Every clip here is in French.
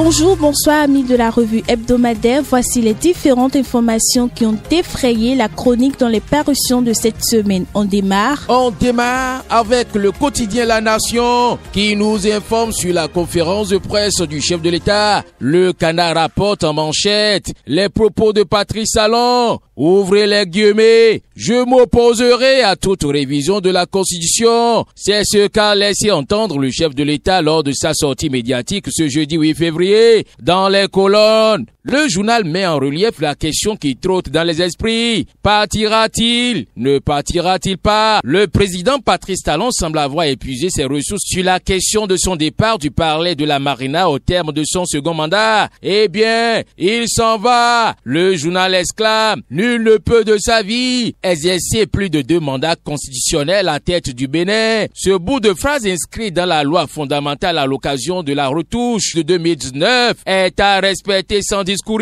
Bonjour, bonsoir amis de la revue hebdomadaire. Voici les différentes informations qui ont effrayé la chronique dans les parutions de cette semaine. On démarre. On démarre avec le quotidien La Nation qui nous informe sur la conférence de presse du chef de l'État. Le canard rapporte en manchette les propos de Patrice Salon. Ouvrez les guillemets. Je m'opposerai à toute révision de la Constitution. C'est ce qu'a laissé entendre le chef de l'État lors de sa sortie médiatique ce jeudi 8 février dans les colonnes. Le journal met en relief la question qui trotte dans les esprits. Partira-t-il Ne partira-t-il pas Le président Patrice Talon semble avoir épuisé ses ressources sur la question de son départ du parler de la Marina au terme de son second mandat. Eh bien, il s'en va Le journal exclame, nul ne peut de sa vie exercer plus de deux mandats constitutionnels à tête du Bénin. Ce bout de phrase inscrit dans la loi fondamentale à l'occasion de la retouche de 2019 est à respecter sans discours,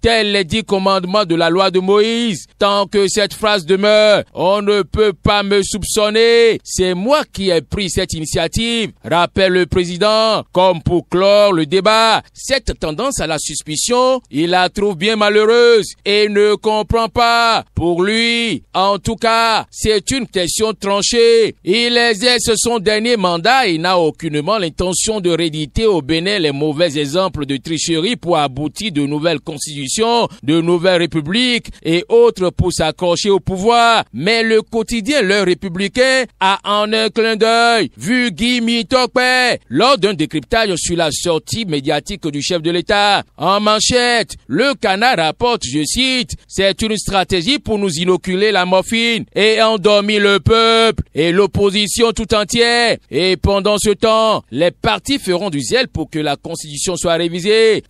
tel les dix commandements de la loi de Moïse. Tant que cette phrase demeure, on ne peut pas me soupçonner. C'est moi qui ai pris cette initiative, rappelle le président. Comme pour clore le débat, cette tendance à la suspicion, il la trouve bien malheureuse et ne comprend pas. Pour lui, en tout cas, c'est une question tranchée. Il exerce son dernier mandat et n'a aucunement l'intention de réditer au Bénin les mauvais exemples de tricherie pour aboutir de nouvelles constitutions, de nouvelles républiques et autres pour s'accrocher au pouvoir. Mais le quotidien Le Républicain a en un clin d'œil vu Guy Mitokpe lors d'un décryptage sur la sortie médiatique du chef de l'État. En manchette, le canard rapporte, je cite, c'est une stratégie pour nous inoculer la morphine et endormir le peuple et l'opposition tout entière. Et pendant ce temps, les partis feront du zèle pour que la constitution soit soit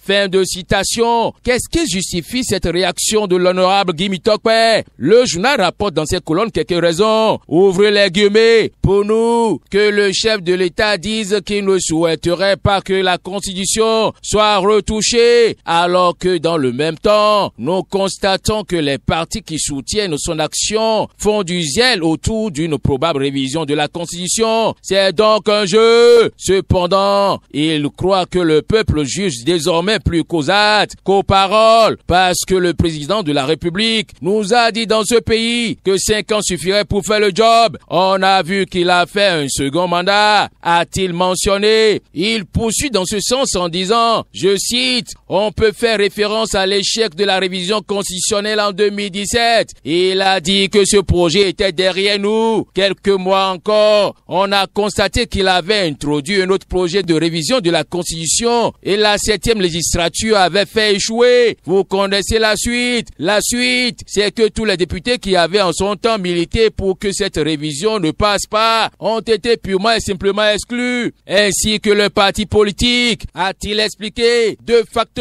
Fin de citation. Qu'est-ce qui justifie cette réaction de l'honorable Guy Le journal rapporte dans ses colonnes quelques raisons. Ouvrez les guillemets. Pour nous, que le chef de l'État dise qu'il ne souhaiterait pas que la Constitution soit retouchée, alors que dans le même temps, nous constatons que les partis qui soutiennent son action font du zèle autour d'une probable révision de la Constitution. C'est donc un jeu. Cependant, il croit que le peuple Juste désormais plus qu'aux qu'aux paroles, parce que le président de la République nous a dit dans ce pays que cinq ans suffiraient pour faire le job. On a vu qu'il a fait un second mandat, a-t-il mentionné. Il poursuit dans ce sens en disant, je cite, on peut faire référence à l'échec de la révision constitutionnelle en 2017. Il a dit que ce projet était derrière nous. Quelques mois encore, on a constaté qu'il avait introduit un autre projet de révision de la Constitution et la septième législature avait fait échouer. Vous connaissez la suite. La suite, c'est que tous les députés qui avaient en son temps milité pour que cette révision ne passe pas ont été purement et simplement exclus, ainsi que le parti politique, a-t-il expliqué, de facteurs.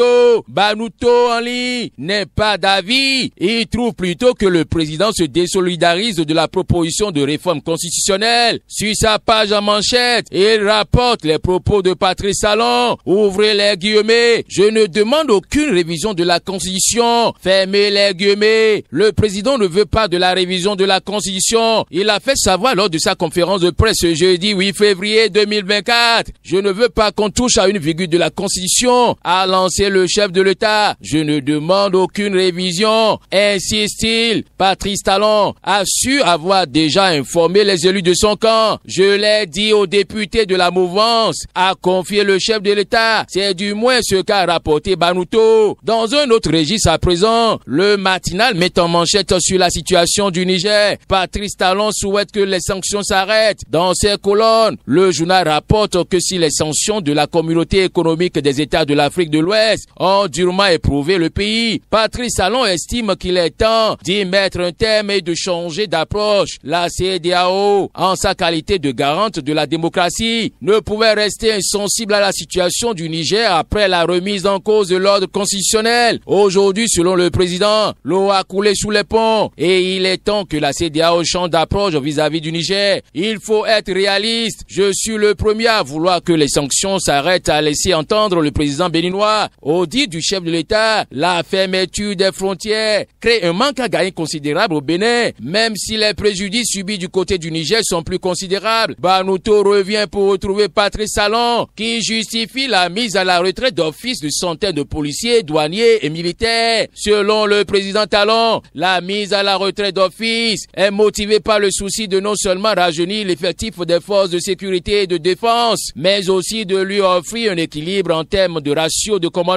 Banuto, en ligne n'est pas d'avis. Il trouve plutôt que le président se désolidarise de la proposition de réforme constitutionnelle. Sur sa page en manchette, il rapporte les propos de Patrice Salon. Ouvrez les guillemets. Je ne demande aucune révision de la constitution. Fermez les guillemets. Le président ne veut pas de la révision de la constitution. Il a fait savoir lors de sa conférence de presse ce jeudi 8 février 2024. Je ne veux pas qu'on touche à une virgule de la constitution. À lancé le chef de l'État. Je ne demande aucune révision. Insiste-t-il. Patrice Talon a su avoir déjà informé les élus de son camp. Je l'ai dit aux députés de la mouvance, à confié le chef de l'État. C'est du moins ce qu'a rapporté Banuto. Dans un autre registre à présent, le matinal met en manchette sur la situation du Niger. Patrice Talon souhaite que les sanctions s'arrêtent. Dans ses colonnes, le journal rapporte que si les sanctions de la communauté économique des États de l'Afrique de l'Ouest ont durement éprouvé le pays. Patrice Salon estime qu'il est temps d'y mettre un terme et de changer d'approche. La CDAO, en sa qualité de garante de la démocratie, ne pouvait rester insensible à la situation du Niger après la remise en cause de l'ordre constitutionnel. Aujourd'hui, selon le président, l'eau a coulé sous les ponts et il est temps que la CDAO change d'approche vis-à-vis du Niger. Il faut être réaliste. Je suis le premier à vouloir que les sanctions s'arrêtent à laisser entendre le président béninois. Au dit du chef de l'État, la fermeture des frontières crée un manque à gagner considérable au Bénin, même si les préjudices subis du côté du Niger sont plus considérables. Banuto revient pour retrouver Patrice Salon, qui justifie la mise à la retraite d'office de centaines de policiers, douaniers et militaires. Selon le président Talon, la mise à la retraite d'office est motivée par le souci de non seulement rajeunir l'effectif des forces de sécurité et de défense, mais aussi de lui offrir un équilibre en termes de ratio de commandement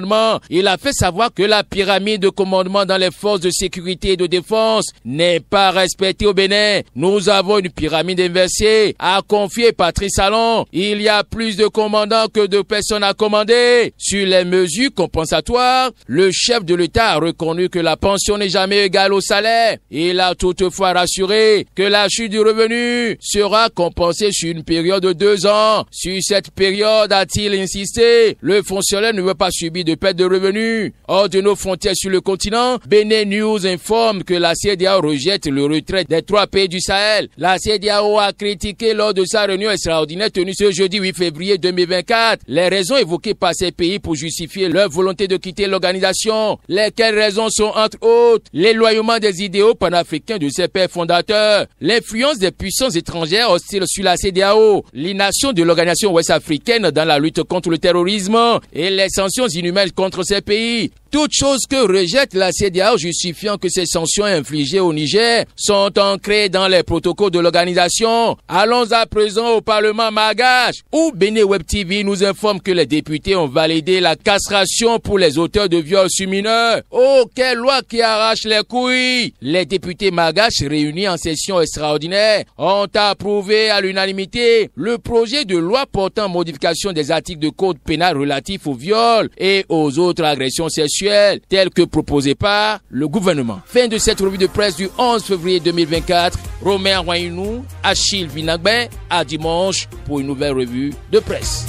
il a fait savoir que la pyramide de commandement dans les forces de sécurité et de défense n'est pas respectée au Bénin. Nous avons une pyramide inversée, a confié Patrice Salon. Il y a plus de commandants que de personnes à commander. Sur les mesures compensatoires, le chef de l'État a reconnu que la pension n'est jamais égale au salaire. Il a toutefois rassuré que la chute du revenu sera compensée sur une période de deux ans. Sur cette période, a-t-il insisté, le fonctionnaire ne veut pas subir de perte de revenus. Hors de nos frontières sur le continent, Bene News informe que la CDAO rejette le retrait des trois pays du Sahel. La CDAO a critiqué lors de sa réunion extraordinaire tenue ce jeudi 8 février 2024 les raisons évoquées par ces pays pour justifier leur volonté de quitter l'organisation. Lesquelles raisons sont entre autres l'éloignement des idéaux panafricains de ses pères fondateurs, l'influence des puissances étrangères hostiles sur la CDAO, l'innation de l'organisation ouest-africaine dans la lutte contre le terrorisme et les sanctions inhumaines contre ces pays. Toutes choses que rejette la CDAO justifiant que ces sanctions infligées au Niger sont ancrées dans les protocoles de l'organisation. Allons à présent au Parlement Magache où Bene Web TV nous informe que les députés ont validé la castration pour les auteurs de viols sur mineurs. Oh, quelle loi qui arrache les couilles Les députés Magache réunis en session extraordinaire ont approuvé à l'unanimité le projet de loi portant modification des articles de code pénal relatifs aux viols et aux autres agressions sexuelles tel que proposé par le gouvernement. Fin de cette revue de presse du 11 février 2024. Romain Wainou, Achille Vinagben, à dimanche pour une nouvelle revue de presse.